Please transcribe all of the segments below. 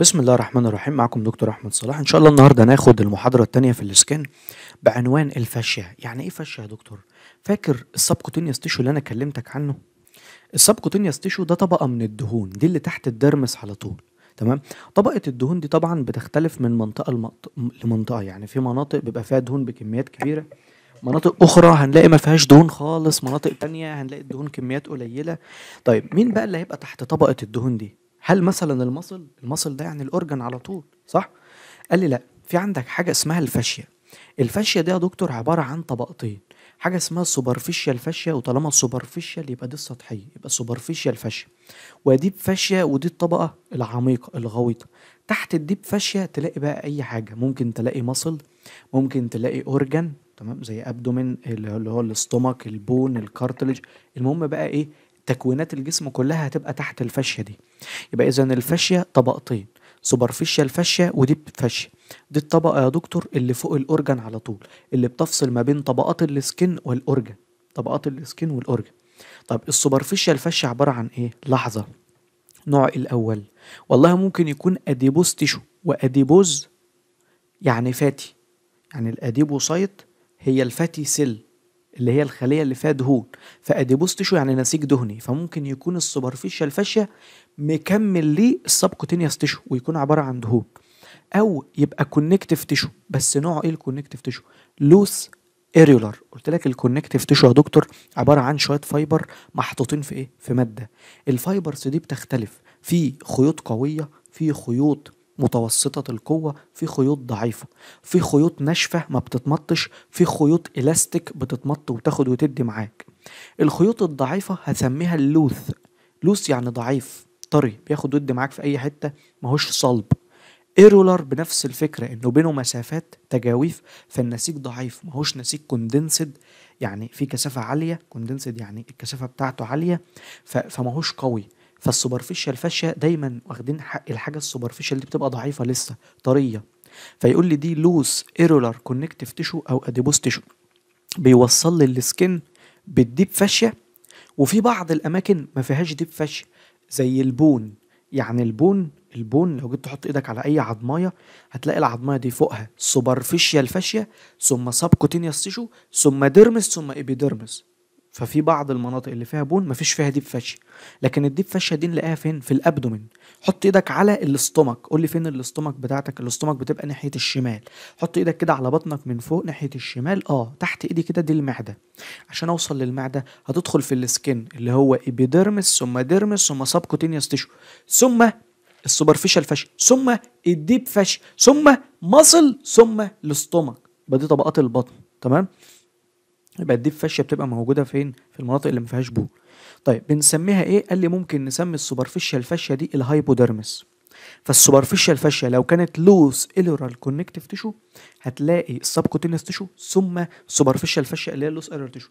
بسم الله الرحمن الرحيم معكم دكتور احمد صلاح ان شاء الله النهارده هناخد المحاضره الثانيه في الاسكان بعنوان الفاشيه يعني ايه فاشيه يا دكتور فاكر السبكوتينيوس تيشو اللي انا كلمتك عنه السبكوتينيوس تيشو ده طبقه من الدهون دي اللي تحت الدرمس على طول تمام طبقه الدهون دي طبعا بتختلف من منطقه لمنطقه يعني في مناطق بيبقى فيها دهون بكميات كبيره مناطق اخرى هنلاقي ما فيهاش دهون خالص مناطق تانية هنلاقي الدهون كميات قليله طيب مين بقى اللي هيبقى تحت طبقه الدهون دي هل مثلا المصل المصل ده يعني الاورجن على طول صح قال لي لا في عندك حاجه اسمها الفاشيه الفاشيه دي يا دكتور عباره عن طبقتين حاجه اسمها السوبرفيشيا فاشيه وطالما السوبرفيشيا يبقى دي السطحيه يبقى السوبرفيشيا فاشيه وديب فاشيه ودي الطبقه العميقه الغويطه تحت الديب فاشيه تلاقي بقى اي حاجه ممكن تلاقي مصل ممكن تلاقي اورجن تمام زي ابدومين اللي هو الاستومك البون الكارتلج المهم بقى ايه تكوينات الجسم كلها هتبقى تحت الفاشيه دي يبقى اذا الفاشيه طبقتين سوبرفيشال فاشيه ودي فاشيه دي الطبقه يا دكتور اللي فوق الاورجن على طول اللي بتفصل ما بين طبقات السكن والاورجن طبقات السكن والاورجن طب السوبرفيشال فاشيه عباره عن ايه لحظه نوع الاول والله ممكن يكون اديبوز تيشو واديبوز يعني فاتي يعني الاديبوسايت هي الفاتي سيل اللي هي الخليه اللي فيها دهون فاديبوست تشو يعني نسيج دهني فممكن يكون السوبرفيشال فاشيا مكمل ليه السبكوتينيوس تشو ويكون عباره عن دهون او يبقى كونكتيف تشو بس نوعه ايه الكونكتيف تشو لوس اريولار قلت لك الكونكتيف تشو يا دكتور عباره عن شويه فايبر محطوطين في ايه في ماده الفايبرز دي بتختلف في خيوط قويه في خيوط متوسطة القوة في خيوط ضعيفة في خيوط ناشفة ما بتتمطش في خيوط إلاستيك بتتمط وتاخد وتدي معاك الخيوط الضعيفة هسميها اللوث لوث يعني ضعيف طري بياخد ويدي معاك في أي حتة ماهوش صلب ايرولر بنفس الفكرة انه بينه مسافات تجاويف فالنسيج ضعيف ماهوش نسيج كوندنسد يعني في كثافة عالية كوندنسد يعني الكثافة بتاعته عالية فماهوش قوي فالسوبرفيشال فاشيه دايما واخدين حق الحاجه السوبرفيشال دي بتبقى ضعيفه لسه طريه فيقول لي دي لوس ايرولار كونكتيف تيشو او اديبوس تيشو بيوصل لي السكن بالديب فاشيه وفي بعض الاماكن ما فيهاش ديب فاشيه زي البون يعني البون البون لو جيت تحط ايدك على اي عضمايه هتلاقي العضمايه دي فوقها سوبرفيشيال فاشيه ثم سابكوتينيوس تيشو ثم ديرمس ثم ايبيديرمس ففي بعض المناطق اللي فيها بون مفيش فيها ديب فاشيا لكن الديب فاشيا دي نلاقيها فين في الابدومين حط ايدك على الاستومك قول لي فين الاستومك بتاعتك الاستومك بتبقى ناحيه الشمال حط ايدك كده على بطنك من فوق ناحيه الشمال اه تحت ايدي كده دي المعده عشان اوصل للمعده هتدخل في السكن اللي هو ابيديرمس ثم ديرمس ثم سابكوتينيوس تيشو ثم السوبرفيشال فاشيا ثم الديب فاشيا ثم مصل ثم الاستومك يبقى دي طبقات البطن تمام يبقى الديب فاشيا بتبقى موجوده فين في المناطق اللي ما فيهاش بو طيب بنسميها ايه قال لي ممكن نسمي السوبرفيشال الفاشيا دي الهايبوديرمس فالسوبرفيشال الفاشيا لو كانت لوس ايلورال كونكتيف تيشو هتلاقي السبكوتينس تيشو ثم سوبرفيشال فاشيا اللي هي لوس ايلورال تيشو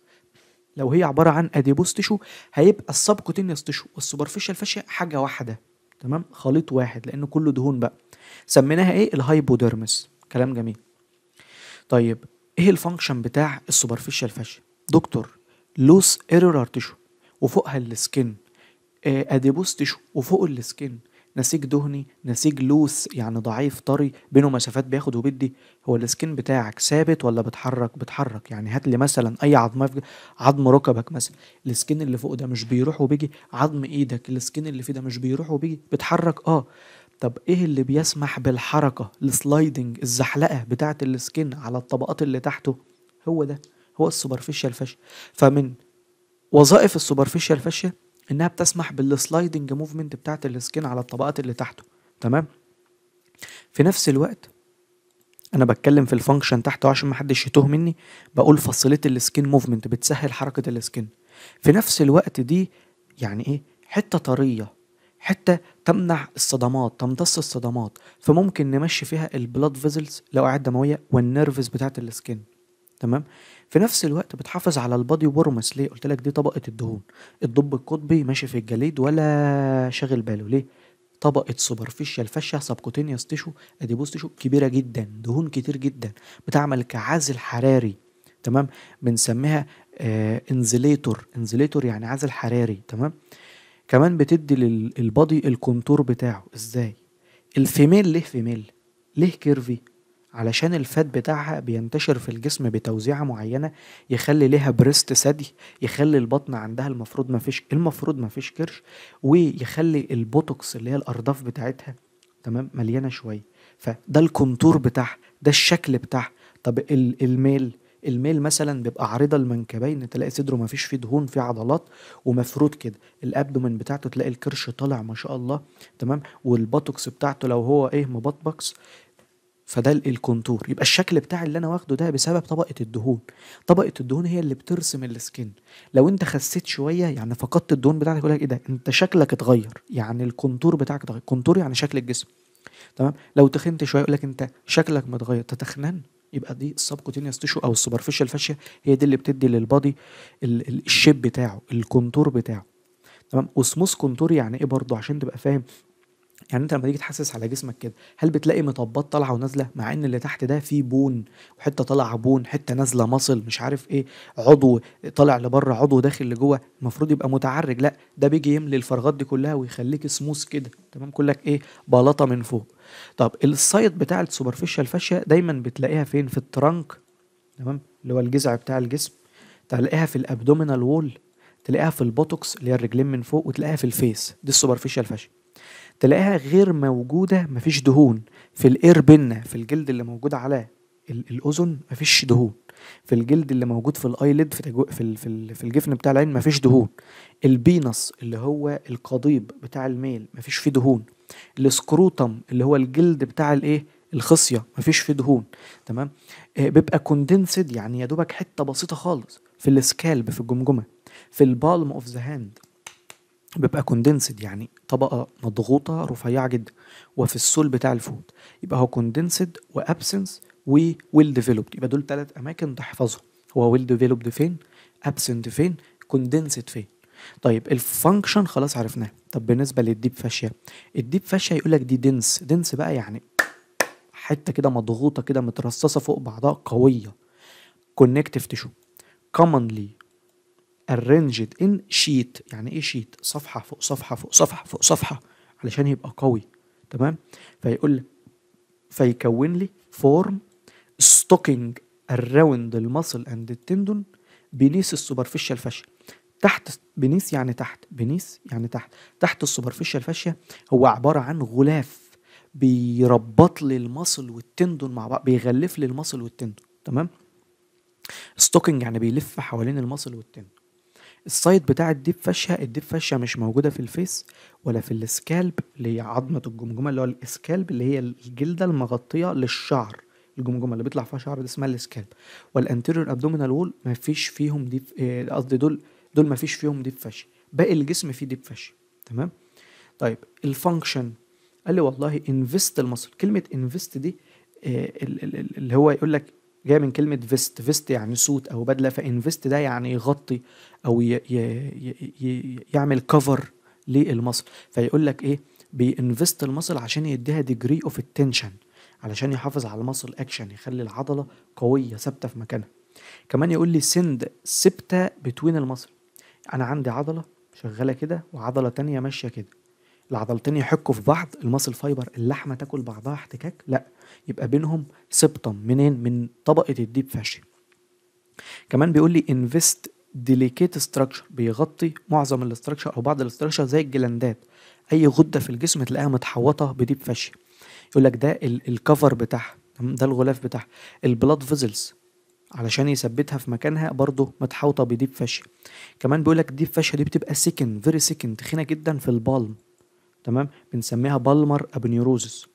لو هي عباره عن اديبوس تيشو هيبقى السبكوتينس تيشو والسوبرفيشال فاشيا حاجه واحده تمام خليط واحد لان كله دهون بقى سميناها ايه الهايبوديرمس كلام جميل طيب ايه الفانكشن بتاع السوبرفيشال فاشيا دكتور لوس ايرور ارتشو وفوقها السكن اديبوس تشو وفوق السكن نسيج دهني نسيج لوس يعني ضعيف طري بينه مسافات بياخد وبيدي هو السكن بتاعك ثابت ولا بتحرك بتحرك يعني هات لي مثلا اي عظم عظم ركبك مثلا السكن اللي فوق ده مش بيروح وبيجي عظم ايدك السكن اللي فيه ده مش بيروح وبيجي بتحرك اه طب ايه اللي بيسمح بالحركه السلايدنج الزحلقه بتاعه السكن على الطبقات اللي تحته هو ده هو السوبرفيشال فاشيا فمن وظائف السوبرفيشال فاشيا انها بتسمح بالسلايدنج موفمنت بتاعه السكن على الطبقات اللي تحته تمام في نفس الوقت انا بتكلم في الفانكشن تحته عشان ما حدش يتوه مني بقول فصلت السكين موفمنت بتسهل حركه السكين في نفس الوقت دي يعني ايه حته طريه حته تمنع الصدمات تمتص الصدمات فممكن نمشي فيها البلاد فيزلز الاوعيه الدمويه والنيرفز بتاعت السكن تمام في نفس الوقت بتحافظ على البادي وورمس ليه قلت لك دي طبقه الدهون الضب القطبي ماشي في الجليد ولا شاغل باله ليه طبقه سوبرفيشال فشة سبكوتينيوس تيشو اديبوس تيشو كبيره جدا دهون كتير جدا بتعمل كعازل حراري تمام بنسميها انزليتور آه، انزليتور يعني عازل حراري تمام كمان بتدي للبادي الكونتور بتاعه ازاي الفيميل ليه فيميل ليه كيرفي علشان الفات بتاعها بينتشر في الجسم بتوزيعة معينة يخلي ليها بريست ثدي يخلي البطن عندها المفروض مفيش المفروض مفيش كرش ويخلي البوتوكس اللي هي الأرداف بتاعتها تمام مليانة شوية فده الكونتور بتاعها ده الشكل بتاعها طب الميل الميل مثلا بيبقى عريضه المنكبين تلاقي صدره ما فيش فيه دهون فيه عضلات ومفرود كده الابدومن بتاعته تلاقي الكرش طالع ما شاء الله تمام والبوتوكس بتاعته لو هو ايه مبطبكس فده الكونتور يبقى الشكل بتاع اللي انا واخده ده بسبب طبقه الدهون طبقه الدهون هي اللي بترسم السكن لو انت خسيت شويه يعني فقدت الدهون بتاعتك يقول لك ايه ده انت شكلك اتغير يعني الكونتور بتاعك اتغير كونتور يعني شكل الجسم تمام لو تخنت شويه يقول لك انت شكلك متغير تتخنن يبقى دي السبكوتينيوس تيشو او السوبرفيشال فاشيا هي دي اللي بتدي للبادي الشيب بتاعه الكونتور بتاعه تمام وسموث كونتور يعني ايه برضه عشان تبقى فاهم يعني انت لما تيجي تحسس على جسمك كده هل بتلاقي مطبات طالعه ونازله مع ان اللي تحت ده فيه بون وحته طالعه بون حته نازله مصل مش عارف ايه عضو طالع لبره عضو داخل لجوه المفروض يبقى متعرج لا ده بيجي يملي الفراغات دي كلها ويخليك سموث كده تمام كلك ايه بلاطه من فوق طب السايت بتاع السوبرفيشال فاشيا دايما بتلاقيها فين في الترنك تمام اللي هو الجذع بتاع الجسم تلاقيها في الابدومينال وول تلاقيها في البوتوكس اللي هي الرجلين من فوق وتلاقيها في الفيس دي السوبرفيشال فاشيا تلاقيها غير موجوده مفيش دهون في الايربنه في الجلد اللي موجود على الاذن مفيش دهون في الجلد اللي موجود في الايليد في في, في, في الجفن بتاع العين مفيش دهون البينص اللي هو القضيب بتاع الميل مفيش فيه دهون السكروتم اللي هو الجلد بتاع الايه الخصيه مفيش فيه دهون تمام آه، بيبقى كوندنسد يعني يا دوبك حته بسيطه خالص في السكالب في الجمجمه في البالم اوف ذا هاند بيبقى كوندنسد يعني طبقه مضغوطه رفيعه جدا وفي السول بتاع الفوت يبقى هو كوندنسد وابسنس وويل ديفلوبد يبقى دول ثلاث اماكن تحفظهم هو ويل ديفلوبد فين ابسنت فين كوندنسد فين طيب الفانكشن خلاص عرفناه طب بالنسبه للديب فاشيا الديب فاشيا يقول لك دي دنس دنس بقى يعني حته كده مضغوطه كده مترصصه فوق بعضها قويه كونكتيف تشو كومنلي ارينجد ان شيت يعني ايه شيت صفحه فوق صفحه فوق صفحه فوق صفحه علشان يبقى قوي تمام فيقول فيكون لي فورم ستوكينج اراوند المصل اند التندون بنيس السوبرفيشال فاشل تحت بنيس يعني تحت بنيس يعني تحت تحت السوبرفيشال فاشيا هو عباره عن غلاف بيربط لي المصل والتندون مع بعض بيغلف لي المصل والتندون تمام ستوكنج يعني بيلف حوالين المصل والتندون السايد بتاع الديب فاشيا الديب فاشيا مش موجوده في الفيس ولا في السكالب اللي هي عظمه الجمجمه اللي هو السكالب اللي هي الجلده المغطيه للشعر الجمجمه اللي بيطلع فيها شعر دي اسمها السكالب والانتيريور ابدومينال وول ما فيش فيهم ديب آه، قصدي دول دول ما فيش فيهم ديب فاشي باقي الجسم فيه ديب فاشي تمام طيب الفانكشن قال لي والله انفست المصل كلمه انفست دي آه، اللي هو يقول لك جايه من كلمه فيست فيست يعني سوت او بدله فانفست ده يعني يغطي او ي ي ي يعمل كفر للمصل فيقول لك ايه بينفست المصل عشان يديها ديجري اوف التنشن علشان يحافظ على المصل اكشن يخلي العضله قويه ثابته في مكانها كمان يقول لي سند سبته بتوين المصل انا عندي عضله شغاله كده وعضله تانية ماشيه كده العضلتين يحكوا في بعض الماسل فايبر اللحمه تاكل بعضها احتكاك لا يبقى بينهم سبتم منين من طبقه الديب فاشي كمان بيقول لي انفست ديليكيت ستراكشر بيغطي معظم الاستراكشر او بعض الاستراكشر زي الجلندات اي غده في الجسم تلاقيها متحوطه بديب فاشي يقول لك ده الكفر بتاعها ده الغلاف بتاعها البلاد فيزلز علشان يثبتها في مكانها برضه متحوطه بديب فاشيا كمان بيقول لك ديب فاشيا دي بتبقى سكن فيري سكن تخينه جدا في البالم تمام بنسميها بالمر ابنيوروزس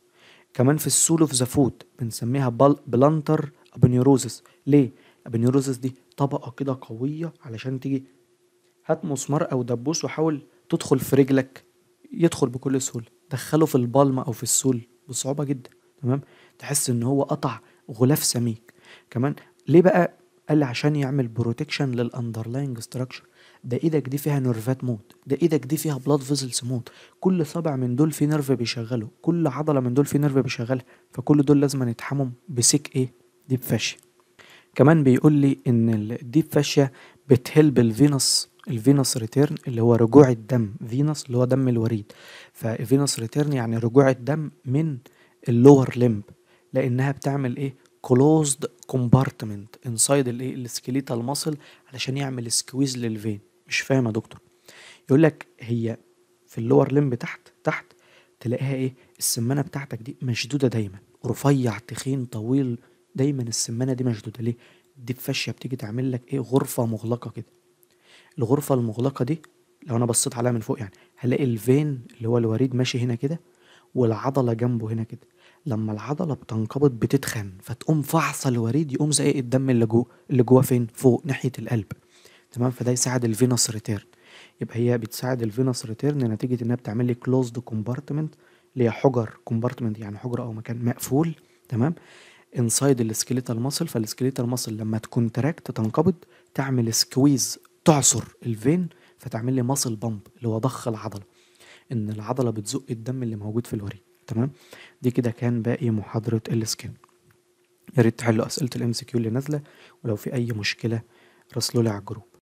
كمان في السول اوف ذا فود بنسميها بل... بلانتر ابنيوروزس ليه ابنيوروزس دي طبقه كده قويه علشان تيجي هات مسمار او دبوس وحاول تدخل في رجلك يدخل بكل سهوله دخله في البالمه او في السول بصعوبه جدا تمام تحس ان هو قطع غلاف سميك كمان ليه بقى قال لي عشان يعمل بروتكشن للاندرلاينج ستراكشر ده ايدك دي فيها نيرفات موت ده ايدك دي فيها بلاد فيزلز موت كل صابع من دول فيه نيرف بيشغله كل عضله من دول فيه نيرف بيشغلها فكل دول لازم يتحمم بسيك ايه ديب فاشيا كمان بيقول لي ان الديب فاشيا بتهلب الفينس الفينس ريتيرن اللي هو رجوع الدم فينس اللي هو دم الوريد ففينس ريتيرن يعني رجوع الدم من اللور لمب لانها بتعمل ايه كلوزد كومبارتمنت انسايد الايه السكيليتال ماسل علشان يعمل سكويز للفين مش فاهم يا دكتور يقول لك هي في اللور لمب تحت تحت تلاقيها ايه السمانه بتاعتك دي مشدوده دايما رفيع تخين طويل دايما السمانه دي مشدوده ليه دي فاشيه بتيجي تعمل لك ايه غرفه مغلقه كده الغرفه المغلقه دي لو انا بصيت عليها من فوق يعني هلاقي الفين اللي هو الوريد ماشي هنا كده والعضله جنبه هنا كده لما العضله بتنقبض بتتخن فتقوم فحص الوريد يقوم زقق الدم اللي جوه اللي جوه فين فوق ناحيه القلب تمام فده يساعد الفينوس ريتيرن يبقى هي بتساعد الفينوس ريتيرن نتيجه انها بتعمل لي كلوزد كومبارتمنت اللي هي حجر كومبارتمنت يعني حجره او مكان مقفول تمام انسايد السكيليتال ماسل فالسكيليتال ماسل لما تكونتراكت تنقبض تعمل سكويز تعصر الفين فتعمل لي ماسل بامب اللي هو ضخ العضله ان العضله بتزق الدم اللي موجود في الوريد تمام دي كده كان باقي محاضرة السكين يا ريت تحلوا أسئلة الام سي كيو اللي نازلة ولو في أي مشكلة راسلولي على الجروب